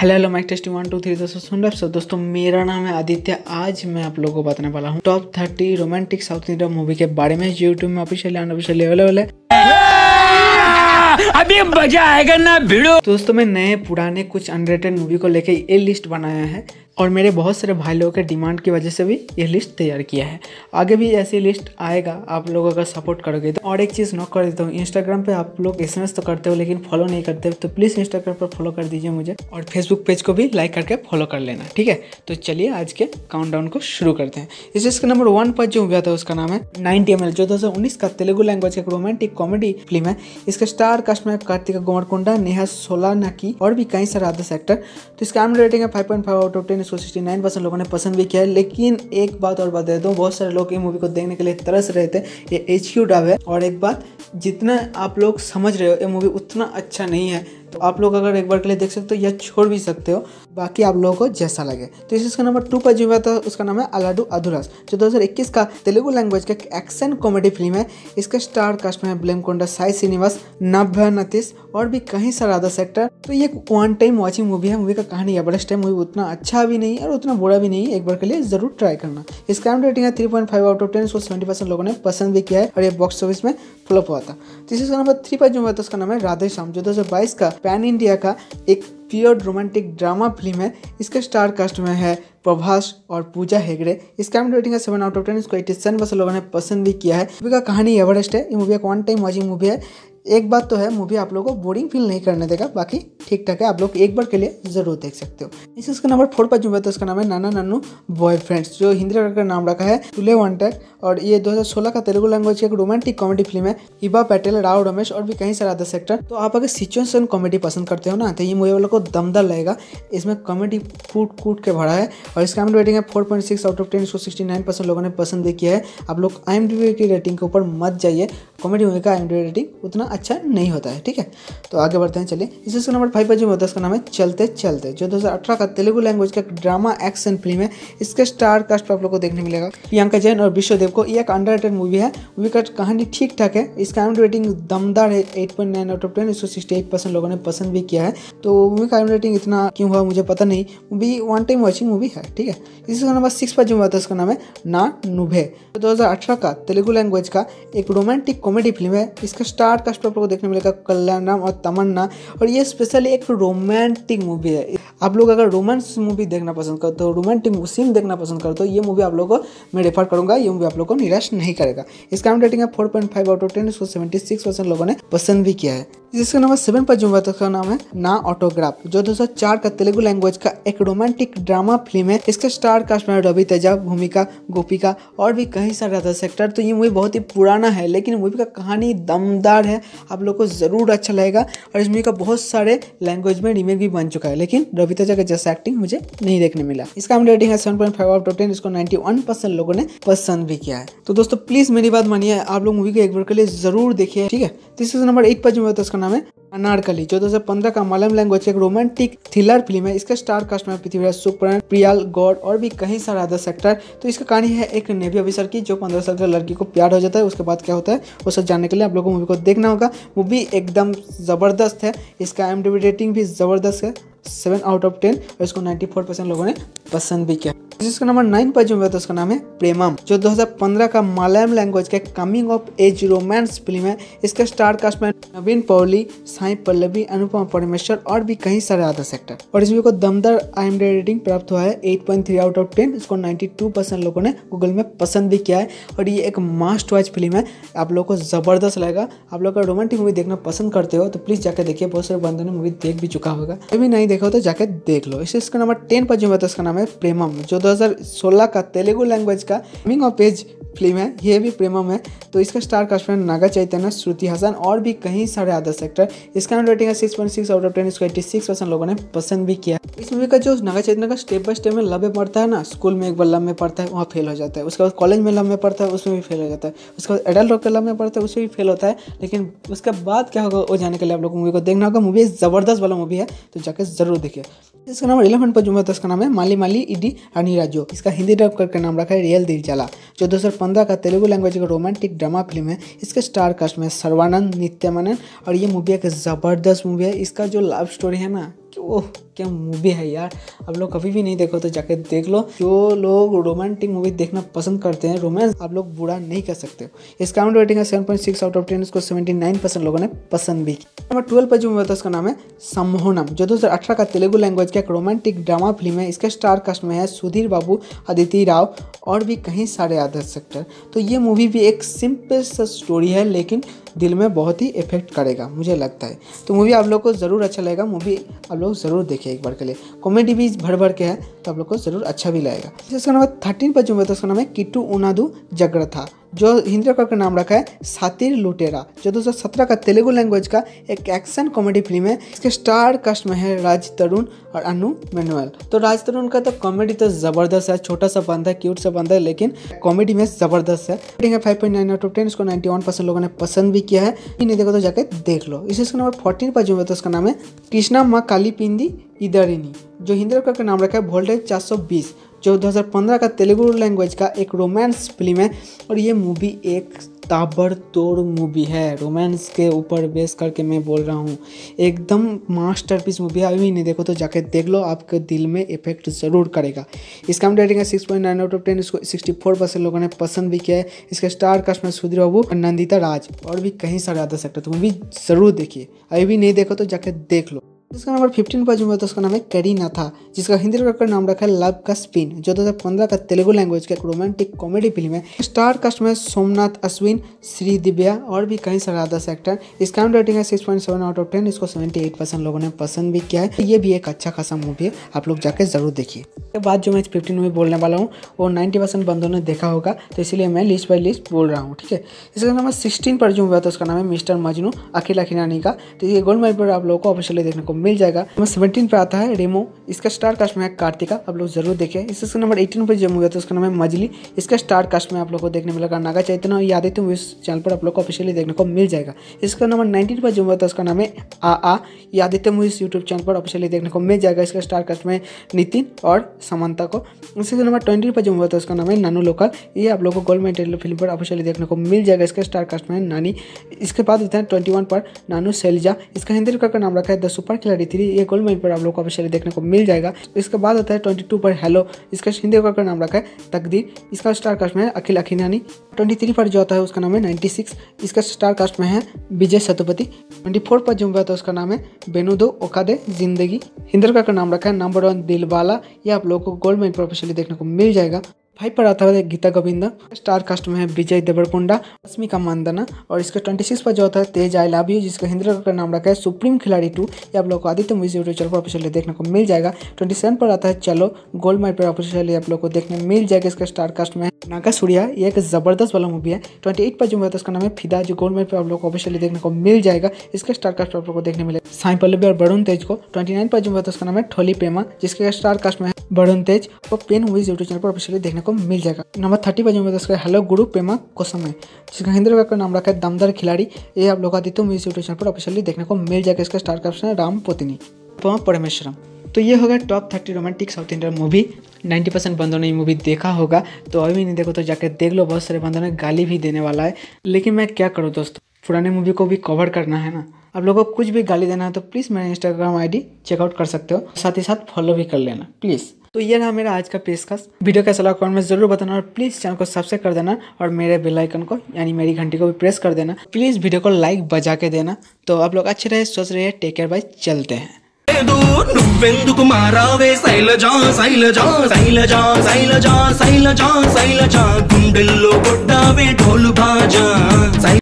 Hello hello mic testing one two three दोस्तों सुन रहे दोस्तों मेरा नाम है आदित्य आज मैं आप लोगों को बताने वाला हूँ top thirty romantic south India movie के बारे में यूट्यूब में ऑफिशियली अनऑफिशियली अवेलेबल है हाँ! अभी मजा आएगा ना भिड़ो दोस्तों मैं नए पुराने कुछ अनरेटेड मूवी को लेके ये लिस्ट बनाया है और मेरे बहुत सारे भाई लोगों के डिमांड की वजह से भी ये लिस्ट तैयार किया है आगे भी ऐसी लिस्ट आएगा आप लोग अगर सपोर्ट करोगे तो और एक चीज़ नोट कर देता हूँ इंस्टाग्राम पे आप लोग एस तो करते हो लेकिन फॉलो नहीं करते हो तो प्लीज़ इंस्टाग्राम पर फॉलो कर दीजिए मुझे और फेसबुक पेज को भी लाइक करके फॉलो कर लेना ठीक है तो चलिए आज के काउंट को शुरू करते हैं इस चीज़ का नंबर वन पर जो हुआ था उसका नाम है नाइनटी एम जो दो का तेलुगु लैंग्वेज एक रोमांटिक कॉमेडी फिल्म है इसका स्टार कास्ट में कार्तिका गोमरकुंडा नेहा सोलाना की और भी कई सारे आदर्श एक्टर तो इसका एम रेटिंग है five point five out of ten इसको नाइन परसेंट लोगों ने पसंद भी किया है लेकिन एक बात और बता देता हूँ बहुत सारे लोग ये मूवी को देखने के लिए तरस रहे थे ये एच क्यू डब है और एक बात जितना आप लोग समझ रहे हो ये मूवी उतना अच्छा नहीं है तो आप लोग अगर एक बार के लिए देख सकते हो या छोड़ भी सकते हो बाकी आप लोगों को जैसा लगे तो इस इसका नंबर टू पर जो हुआ था तो उसका नाम है अलाडू अधुरास जो 2021 का तेलुगु लैंग्वेज का एक्शन कॉमेडी फिल्म है इसका स्टार कास्ट में ब्लेम कोंडा साई श्रीनिवास नभ नतीश और भी कहीं सारा अदर सेक्टर तो ये वन टाइम वॉचिंग मूवी है मूवी का कहानी है बट टाइम मूवी उतना अच्छा भी नहीं और उतना बुरा भी नहीं एक बार के लिए जरूर ट्राई करना इसका रेटिंग है three point five out of ten उसको सेवेंटी परसेंट लोगों ने पसंद भी किया है और ये बॉक्स ऑफिस में फ्लॉप हुआ था तो इसका नंबर थ्री पर जो हुआ था तो उसका नाम है राधे श्याम जो दो का पैन इंडिया का एक प्योर रोमांटिक ड्रामा फिल्म है इसके स्टार कास्ट में है प्रभास और पूजा हेगड़े इसका हम रेटिंग है सेवन आउट ऑफ टेन इसको एटी सेवन परसेंट लोगों ने पसंद भी किया है मूवी का कहानी एवरेस्ट है ये मूवी एक वन टाइम वॉचिंग मूवी है एक बात तो है मूवी आप लोगों को बोरिंग फील नहीं करने देगा बाकी ठीक ठाक है आप लोग एक बार के लिए जरूर देख सकते हो इसी उसका नंबर फोर पर जो है तो उसका नाम है नाना नानू बॉयफ्रेंड्स जो हिंदी का नाम रखा है तुले वन और ये 2016 का तेलुगु लैंग्वेज की एक रोमांटिक कॉमेडी फिल्म है हिबा पटेल राव रमेश और भी कई सारे अदर सेक्टर तो आप अगर सिचुएशन कॉमेडी पसंद करते हो ना तो ये मूवी वालों को दमदार लगेगा इसमें कॉमेडी कूट कूट के भरा है और इसका हमें रेटिंग है four point six out of ten इसको सिक्सटी नाइन परसेंट लोगों ने पसंद किया है आप लोग आई की रेटिंग के ऊपर मत जाइए कॉमेडी मूवी का एम रेटिंग उतना अच्छा नहीं होता है ठीक है तो आगे बढ़ते हैं चलिए इस इसका नंबर फाइव पर जो होता है उसका नाम है चलते चलते जो 2018 का तेलुगु लैंग्वेज का ड्रामा एक्शन फिल्म है इसके स्टार कास्ट पर आप लोग को देखने मिलेगा प्रियंका जैन और विश्वदेव को एक अंडर मूवी है मूवी का कहानी ठीक ठाक है इसका एंड रेटिंग दमदार है eight point nine out of ten इसको सिक्सटी एट परसेंट लोगों ने पसंद भी किया है तो मूवी का एम रेटिंग इतना क्यों हुआ मुझे पता नहीं movie one time watching movie है ठीक है इसका नंबर सिक्स पर जो होता है उसका नाम है ना नुभे दो का तेलुगु लैंग्वेज का एक रोमांटिक कॉमेडी फिल्म है इसका स्टार कास्ट आपको देखने मिलेगा कल्याणम और तमन्ना और ये स्पेशली एक रोमांटिक मूवी है आप लोग अगर रोमांस मूवी देखना पसंद करते हो रोमांटिक सीन देखना पसंद करते हो तो ये मूवी आप लोगों को मैं रेफर करूंगा ये मूवी आप लोगों को निराश नहीं करेगा इसका रेटिंग है four point five out of ten इसको सेवेंटी सिक्स परसेंट लोगों ने पसंद भी किया है जिसका नंबर सेवन पर जुम्बा तो का नाम है ना ऑटोग्राफ जो दो का तेलुगु लैंग्वेज का एक रोमांटिक ड्रामा फिल्म है इसका स्टार कास्ट में रवि तेजा भूमिका गोपिका और भी कई सारे था सेक्टर तो ये मूवी बहुत ही पुराना है लेकिन मूवी का कहानी दमदार है आप लोग को ज़रूर अच्छा लगेगा और इस मूवी का बहुत सारे लैंग्वेज में रीमेक भी बन चुका है लेकिन रवि तेजा का जैसा एक्टिंग मुझे नहीं देखने मिला इसका हम रेटिंग है seven point five out ten इसको नाइन्टी वन परसेंट लोगों ने पसंद भी किया है तो दोस्तों प्लीज़ मेरी बात मानिए आप लोग मूवी को एक बार के लिए ज़रूर देखिए ठीक है तो नंबर एट पर जुम्बा तो इसका नाम है अनारकली चौदह सौ पंद्रह का मलयालम लैंग्वेज एक रोमांटिक थ्रिलर फिल्म है इसका स्टार कास्ट में पृथ्वीराज सुप्रण प्रियाल गौर और भी कई सारे अदर सेक्टर तो इसका कहानी है एक नेवी ऑफिसर की जो पंद्रह साल का लड़की को प्यार हो जाता है उसके बाद क्या होता है वो सब जानने के लिए आप लोगों को मूवी को देखना होगा मूवी एकदम ज़बरदस्त है इसका एम रेटिंग भी ज़बरदस्त है सेवन आउट ऑफ टेन और इसको नाइन्टी फोर परसेंट लोगों ने पसंद भी किया जिसका नंबर नाइन पर जो हुआ था उसका नाम है प्रेमम जो 2015 का मलयालम लैंग्वेज का coming of age romance film है इसका स्टार कास्ट में नवीन पौली साई पल्लवी अनुपम परमेश्वर और भी कई सारे अदर्स सेक्टर और इस को दमदार आई एम रेटिंग प्राप्त हुआ है एट आउट ऑफ टेन इसको नाइन्टी लोगों ने गूगल में पसंद भी किया है और ये एक मास्ट वाइज फिल्म है आप लोग को ज़बरदस्त लगेगा आप लोग अगर रोमांटिक मूवी देखना पसंद करते हो तो प्लीज़ जाकर देखिए बहुत सारे बंदों ने मूवी देख भी चुका होगा अभी नहीं देखा हो तो जाकर देख लो इसका नंबर टेन पर जो है उसका नाम है प्रेमम जो दो 2016 का तेलुगु लैंग्वेज का मिंग ऑफ एज फिल्म है ये भी प्रेमम है तो इसका स्टार का फ्रेंड नागा चैतन्य श्रुति हसन और भी कहीं सारे अदर्स सेक्टर इसका नाम रेटिंग है six point six out of ten इसको एट्टी सिक्स परसेंट लोगों ने पसंद भी किया इस मूवी का जो नागा चैतन्य का स्टेप बाय स्टेप में लव में पढ़ता है ना स्कूल में एक बार लव में पढ़ता है वहाँ फेल हो जाता है उसके बाद कॉलेज में लव में पढ़ता है उसमें भी फेल हो जाता है उसके बाद एडल्ट होकर लव में पढ़ता है उसमें भी फेल होता है लेकिन उसके बाद क्या होगा वो जाने के लिए आप लोग मूवी को देखना होगा मूवी ज़बरदस्त वाला मूवी है तो जाकर जरूर देखिए इसका नाम इलेवन पर जुम्मे दस का नाम है माली माली इडी एंड राज्यो इसका हिंदी डब करके नाम रखा है रियल दिल चला जो 2015 का तेलुगु लैंग्वेज का रोमांटिक ड्रामा फिल्म है इसके स्टार कास्ट में सर्वानंद नित्यानंद और ये मूवी एक ज़बरदस्त मूवी है इसका जो लव स्टोरी है ना ओह क्या मूवी है यार आप लोग कभी भी नहीं देखो तो जाके देख लो जो लोग रोमांटिक मूवी देखना पसंद करते हैं रोमांस आप लोग बुरा नहीं कर सकते इस काउंट रेटिंग है seven point six out of ten इसको सेवेंटी नाइन परसेंट लोगों ने पसंद भी किया नंबर ट्वेल्व पर जो मूवी था उसका नाम है सम्मोहनम जो दो हज़ार अठारह का तेलुगु लैंग्वेज का एक रोमांटिक ड्रामा फिल्म है इसके स्टार कास्ट में है सुधीर बाबू अदिति राव और भी कहीं सारे आदर सेक्टर तो ये मूवी भी एक सिंपल सा स्टोरी है लेकिन दिल में बहुत ही इफेक्ट करेगा मुझे लगता है तो मूवी अच्छा आप लोग को ज़रूर अच्छा लगेगा मूवी आप लोग ज़रूर देखें चाहिए एक बार के लिए कॉमेडी भी भर भर के है तो आप लोग को ज़रूर अच्छा भी लगेगा जिसका नंबर थर्टीन पर जो मैं तो उसका नाम है किटू उनादू जगड़ था जो हिंद्रा कौर का नाम रखा है सातिर लुटेरा जो 2017 का तेलुगु लैंग्वेज का एक एक्शन कॉमेडी फिल्म है इसके स्टार कास्ट में है राज तरुण और अनु मैनुअल तो राज तरुण का तो कॉमेडी तो ज़बरदस्त है छोटा सा बंदा है क्यूट सा बंदा है लेकिन कॉमेडी में ज़बरदस्त है five point nine out of ten इसको नाइन्टी वन परसेंट लोगों ने पसंद भी किया है नहीं देखो तो जाकर देख लो इसे इसका नंबर फोर्टीन पर जो है तो उसका नाम है कृष्णा माँ काली पिंदी नहीं जो हिंद्रा का नाम रखा है वोल्टेज चार सौ बीस जो 2015 का तेलुगु लैंग्वेज का एक रोमांस फिल्म है और ये मूवी एक ताबड़तोड़ मूवी है रोमांस के ऊपर बेस करके मैं बोल रहा हूँ एकदम मास्टरपीस मूवी है अभी नहीं देखो तो जाके देख लो आपके दिल में इफेक्ट ज़रूर करेगा इसका हम रेटिंग है six point nine out of ten इसको सिक्सटी फोर परसेंट लोगों ने पसंद भी किया है इसके स्टार कास्ट में सुधीर बाबू और नंदिता राज और भी कहीं सारे अदर सेक्टर तो मूवी ज़रूर देखिए अभी भी नहीं देखो तो जाके देख लो जिसका नंबर फिफ्टीन पर जो हुआ तो उसका नाम है करीना था जिसका हिंदी का नाम रखा है लव का स्पिन जो दो हज़ार पंद्रह का तेलुगु लैंग्वेज का एक रोमांटिक कॉमेडी फिल्म है स्टार कास्ट में सोमनाथ अश्विन श्री दिव्या और भी कई सारे अदर्स एक्टर इसका रेटिंग है six point seven out of ten इसको सेवेंटी एट परसेंट लोगों ने पसंद भी किया है ये भी एक अच्छा खासा मूवी है आप लोग जाकर जरूर देखिए उसके बाद जो मैं फिफ्टीन मूवी बोलने वाला हूँ वो नाइन्टी परसेंट बंदों ने देखा होगा तो इसलिए मैं लिस्ट बाई लिस्ट बोल रहा हूँ ठीक है इसका नंबर सिक्सटीन पर जो हुआ था तो उसका नाम है मिस्टर मजनू अखिल अखिलानी का तो ये गोल्ड मेड पर आप लोगों को ऑफिशियली देखने को मिल जाएगा नंबर सेवेंटीन पे आता है रेमो इसका स्टार कास्ट में है कार्तिका आप लोग जरूर देखें इसका नंबर एटीन पर जम हुआ था उसका नाम है मजली इसका स्टार कास्ट में आप लोग को देखने मिलेगा नागा चैतन और यादित इस चैनल पर आप लोग को ऑफिशियली देखने को मिल जाएगा इसका नंबर नाइनटीन पर जम हुआ था उसका नाम है आ आ यादित्य मूवीज यूट्यूब चैनल पर ऑफिशियली देखने को मिल जाएगा इसका स्टार कास्ट में नितिन और समानता को इसका नंबर ट्वेंटी पर जम हुआ था उसका नाम है नानू लोकल ये आप लोग को गोल्ड मेडल फिल्म पर ऑफिशियली देखने को मिल जाएगा इसका स्टार कास्ट में नानी इसके बाद होते हैं ट्वेंटी पर नानू सेलजा इसका हिंदी का नाम रखा है द सुपर लड़ी थ्री ये गोल्ड माइन पर आप लोग को ऑफिशियली देखने को मिल जाएगा इसके बाद होता है ट्वेंटी टू पर हेलो इसका हिंदी का नाम रखा है तकदीर इसका स्टार कास्ट में है अखिल अखिनानी ट्वेंटी थ्री पर जो आता है उसका नाम है नाइन्टी सिक्स इसका स्टार कास्ट में है विजय सतुपति ट्वेंटी फोर पर जो होता है उसका नाम है बेनुदो ओकादे जिंदगी हिंदर का नाम रखा है नंबर वन दिलवाला ये आप लोग को गोल्ड माइन पर ऑफिशियली देखने को मिल जाएगा फाइव पर आता है गीता गोविंदा स्टार कास्ट में है विजय देवरकुंडा रश्मिका मंदना और इसके ट्वेंटी सिक्स पर जो होता है तेज आई लव यू जिसका हिंदी का नाम रखा है सुप्रीम खिलाड़ी टू ये आप लोग को आदित्य म्यूजिक यूट्यूब चैनल पर ऑफिशियली देखने को मिल जाएगा ट्वेंटी सेवन पर आता है चलो गोल्ड माइल पर ऑफिशियली आप लोग को देखने मिल जाएगा इसका स्टार कास्ट में नागा सूर्या ये एक जबरदस्त वाला मूवी है ट्वेंटी एट पर जो होता है उसका नाम है फिदा जो गोल्ड माइल पर आप लोग को ऑफिशियली देखने को मिल जाएगा इसका स्टार कास्ट पर आप लोग को देखने मिलेगा साई पल्लवी और वरुण तेज को ट्वेंटी नाइन पर जो होता है उसका नाम है ठोली पेमा जिसके स्टार कास्ट में बरुण तेज और पेन मूवीज यूट्यूब चैनल पर ऑफिशियली देखने को मिल जाएगा नंबर थर्टी पर जो मूवी दर्शक हेलो गुरु पेमा कोसम है जिसका हिंदी का नाम रखा है दमदार खिलाड़ी ये आप लोग आदित्य मूवीज यूट्यूब चैनल पर ऑफिशियली देखने को मिल जाएगा इसका स्टार कैप्शन है राम पोतिनी तो पमा परमेश्वरम तो ये होगा top thirty romantic South Indian movie 90 percent बंदों ने ये मूवी देखा होगा तो अभी नहीं देखो तो जाकर देख लो बहुत सारे बंदों ने गाली भी देने वाला है लेकिन मैं क्या करूँ दोस्तों पुराने मूवी को भी कवर करना है ना आप लोगों को कुछ भी गाली देना है तो प्लीज़ मेरा इंस्टाग्राम आईडी चेकआउट कर सकते हो साथ ही साथ फॉलो भी कर लेना प्लीज़ तो ये रहा मेरा आज का पेशकश वीडियो कैसा लगा कमेंट में जरूर बताना और प्लीज़ चैनल को सब्सक्राइब कर देना और मेरे बेलाइकन को यानी मेरी घंटी को भी प्रेस कर देना प्लीज़ वीडियो को लाइक बजा के देना तो आप लोग अच्छे रहे स्वस्थ रहे टेक केयर बाय चलते हैं